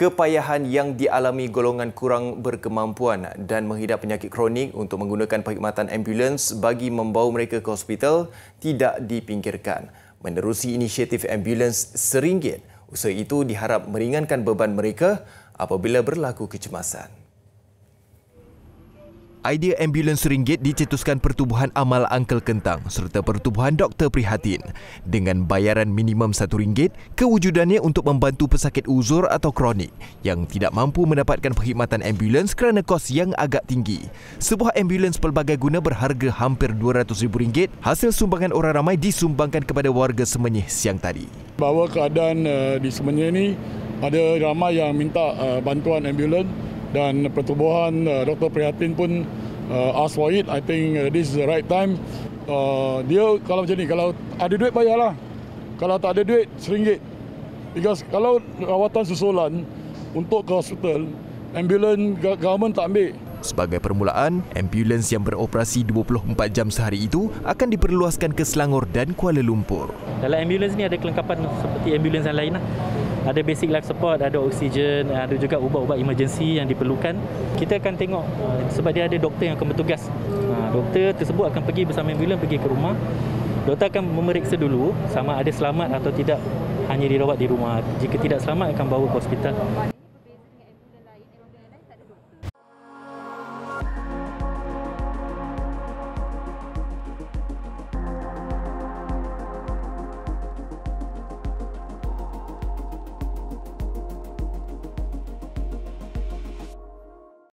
kepayahan yang dialami golongan kurang berkemampuan dan menghidap penyakit kronik untuk menggunakan perkhidmatan ambulans bagi membawa mereka ke hospital tidak dipingkirkan. Menerusi inisiatif ambulans seringgit, usaha itu diharap meringankan beban mereka apabila berlaku kecemasan. Idea ambulans ringgit dicetuskan pertubuhan amal Uncle Kentang serta pertubuhan Dr. Prihatin. Dengan bayaran minimum RM1, kewujudannya untuk membantu pesakit uzur atau kronik yang tidak mampu mendapatkan perkhidmatan ambulans kerana kos yang agak tinggi. Sebuah ambulans pelbagai guna berharga hampir RM200,000 hasil sumbangan orang ramai disumbangkan kepada warga Semenyih siang tadi. Bahawa keadaan uh, di Semenyih ini ada ramai yang minta uh, bantuan ambulans dan pertubuhan uh, Dr. Prihatin pun uh, ask for it. I think uh, this is the right time. Uh, dia kalau macam ni, kalau ada duit bayarlah. Kalau tak ada duit, seringgit. Because kalau rawatan susulan untuk ke hospital, ambulans government tak ambil. Sebagai permulaan, ambulans yang beroperasi 24 jam sehari itu akan diperluaskan ke Selangor dan Kuala Lumpur. Dalam ambulans ni ada kelengkapan seperti ambulans yang lain. Lah ada basic life support, ada oksigen, ada juga ubat-ubat emergency yang diperlukan. Kita akan tengok eh, sebab dia ada doktor yang akan bertugas. Ha, doktor tersebut akan pergi bersama ambulans pergi ke rumah. Doktor akan memeriksa dulu sama ada selamat atau tidak hanya dirawat di rumah. Jika tidak selamat akan bawa ke hospital.